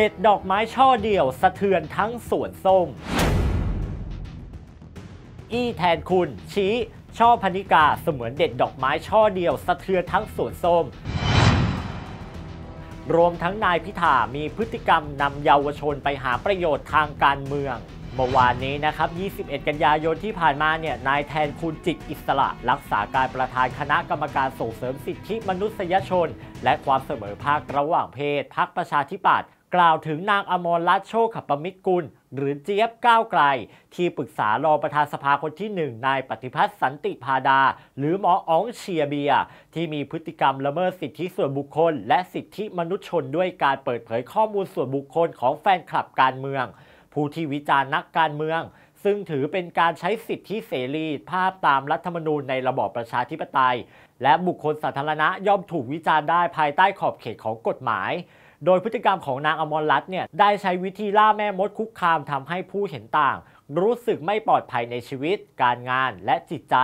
เด็ดดอกไม้ช่อเดียว สะเทือนทั้งสวนส้ม อี้แทนคุณ ชี้ช่อพนิกาเสมือนเด็ดดอกไม้ช่อเดียว สะเทือนทั้งสวนส้ม รวมทั้งนายพิธา มีพฤติกรรมนำเยาวชนไปหาประโยชน์ทางการเมือง เมื่อวานนี้นะครับ21 กันยายนที่ผ่านมาเนี่ย นายแทนคุณจิตอิสระ รักษาการประธานคณะกรรมการส่งเสริมสิทธิมนุษยชน และความเสมอภาคระหว่างเพศพรรคประชาธิปัตย์กล่าวถึงนางอมรรัตโชคขปมิตรกุล หรือเจี๊ยบก้าวไกล ที่ปรึกษารองประธานสภาคนที่หนายปฏิพัฒน์สันติพาดา หรือหมออ๋องเชียเบีย ที่มีพฤติกรรมละเมิดสิทธิส่วนบุคคลและสิทธิมนุษยชนด้วยการเปิดเผยข้อมูลส่วนบุคคลของแฟนคลับการเมือง ผู้ที่วิจารณ์นักการเมือง ซึ่งถือเป็นการใช้สิทธิเสรีภาพตามรัฐธรรมนูญในระบอบประชาธิปไตย และบุคคลสาธารณะย่อมถูกวิจารณ์ได้ภายใต้ขอบเขตของกฎหมายโดยพฤติกรรมของนางอมรรัตน์เนี่ยได้ใช้วิธีล่าแม่มดคุกคามทำให้ผู้เห็นต่าง รู้สึกไม่ปลอดภัยในชีวิต การงานและจิตใจ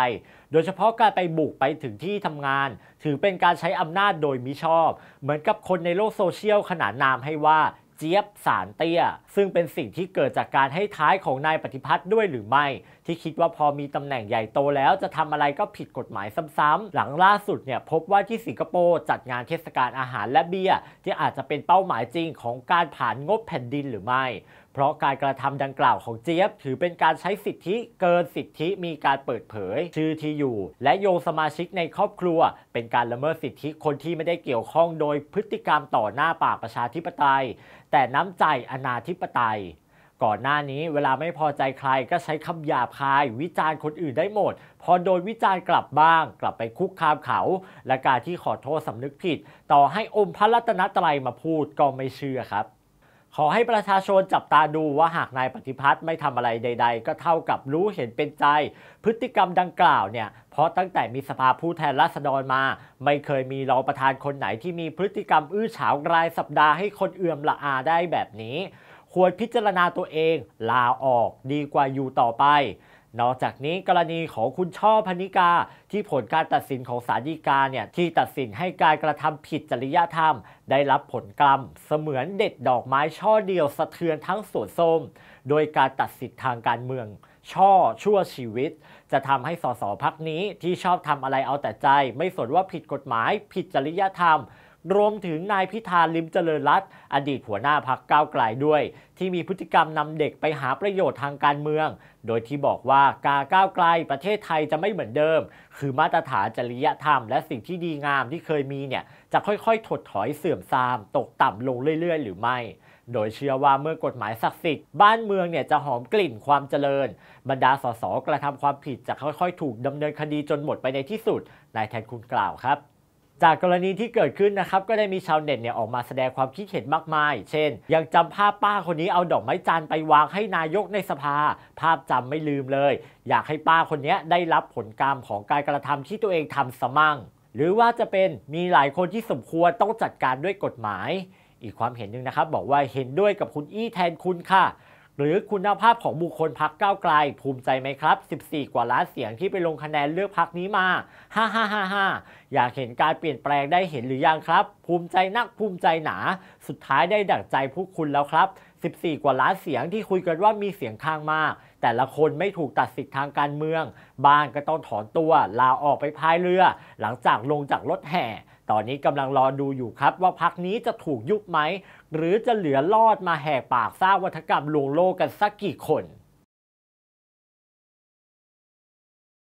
โดยเฉพาะการไปบุกไปถึงที่ทำงาน ถือเป็นการใช้อำนาจโดยมิชอบ เหมือนกับคนในโลกโซเชียลขนานนามให้ว่าเจี๊ยบสารเตี้ย ซึ่งเป็นสิ่งที่เกิดจากการให้ท้ายของนายปฏิพัฒน์ด้วยหรือไม่ ที่คิดว่าพอมีตำแหน่งใหญ่โตแล้วจะทำอะไรก็ผิดกฎหมายซ้ำๆหลังล่าสุดเนี่ยพบว่าที่สิงคโปร์ จัดงานเทศกาลอาหารและเบียร์ที่อาจจะเป็นเป้าหมายจริงของการผ่านงบแผ่นดินหรือไม่เพราะการกระทำดังกล่าวของเจี๊ยบถือเป็นการใช้สิทธิเกินสิทธิมีการเปิดเผย ชื่อที่อยู่ และโยงสมาชิกในครอบครัว เป็นการละเมิดสิทธิคนที่ไม่ได้เกี่ยวข้องโดยพฤติกรรมต่อหน้าปากประชาธิปไตย แต่น้ำใจอนาธิปไตย ก่อนหน้านี้เวลาไม่พอใจใคร ก็ใช้คำหยาบคาย วิจารณ์คนอื่นได้หมด พอโดนวิจารณ์กลับบ้าง กลับไปคุกคามเขา และการที่ขอโทษสำนึกผิด ต่อให้อมพระรัตนตรัยมาพูดก็ไม่เชื่อครับขอให้ประชาชนจับตาดูว่าหากนายปฏิพัฒน์ไม่ทำอะไรใดๆ ก็เท่ากับรู้เห็นเป็นใจ พฤติกรรมดังกล่าวเนี่ยเพราะตั้งแต่มีสภาผู้แทนราษฎรมา ไม่เคยมีรองประธานคนไหนที่มีพฤติกรรมอื้อฉาวรายสัปดาห์ให้คนเอื่อมละอาได้แบบนี้ ควรพิจารณาตัวเองลาออกดีกว่าอยู่ต่อไปนอกจากนี้กรณีของคุณช่อพนิกาที่ผลการตัดสินของศาลฎีกาเนี่ยที่ตัดสินให้การกระทำผิดจริยธรรมได้รับผลกรรมเสมือนเด็ดดอกไม้ช่อเดียวสะเทือนทั้งสวนส้มโดยการตัดสินทางการเมือง ช่อชั่วชีวิต จะทำให้สสพักนี้ที่ชอบทำอะไรเอาแต่ใจไม่สนว่าผิดกฎหมายผิดจริยธรรมรวมถึงนายพิธาลิมเจริญรัตอดีตหัวหน้าพักก้าวไกลด้วย ที่มีพฤติกรรมนำเด็กไปหาประโยชน์ทางการเมือง โดยที่บอกว่าการก้าวไกลประเทศไทยจะไม่เหมือนเดิม คือมาตรฐานจริยธรรมและสิ่งที่ดีงามที่เคยมีเนี่ยจะค่อย ๆ ถดถอยเสื่อมทราม ตกต่ำลงเรื่อย ๆ หรือไม่ โดยเชื่อว่าเมื่อกฎหมายศักดิ์สิทธิ์บ้านเมืองเนี่ยจะหอมกลิ่นความเจริญ บรรดาสสกระทำความผิดจะค่อยๆ ถูกดำเนินคดีจนหมดไปในที่สุดนายแทนคุณกล่าวครับจากกรณีที่เกิดขึ้นนะครับก็ได้มีชาวเน็ตเนี่ยออกมาแสดงความคิดเห็นมากมาย เช่น ยังจำภาพป้าคนนี้เอาดอกไม้จันไปวางให้นายกในสภา ภาพจำไม่ลืมเลย อยากให้ป้าคนนี้ได้รับผลกรรมของการกระทำที่ตัวเองทำสมั่ง หรือว่าจะเป็นมีหลายคนที่สมควรต้องจัดการด้วยกฎหมาย อีกความเห็นหนึ่งนะครับบอกว่าเห็นด้วยกับคุณอี้แทนคุณค่ะหรือคุณภาพของบุคคลพักก้าวไกล ภูมิใจไหมครับ 14 กว่าล้านเสียงที่ไปลงคะแนนเลือกพักนี้มา ฮ่าฮ่าฮ่าฮ่าอยากเห็นการเปลี่ยนแปลงได้เห็นหรือยังครับ ภูมิใจนักภูมิใจหนา สุดท้ายได้ดักใจผู้คุณแล้วครับ 14 กว่าล้านเสียงที่คุยกันว่ามีเสียงข้างมาก แต่ละคนไม่ถูกตัดสิทธิ์ทางการเมือง บางก็ต้องถอนตัว ลาออกไปพายเรือ หลังจากลงจากรถแห่ตอนนี้กำลังรอดูอยู่ครับว่าพักนี้จะถูกยุบไหม หรือจะเหลือรอดมาแหกปากสร้างวัฒกรรมลวงโลกกันสักกี่คน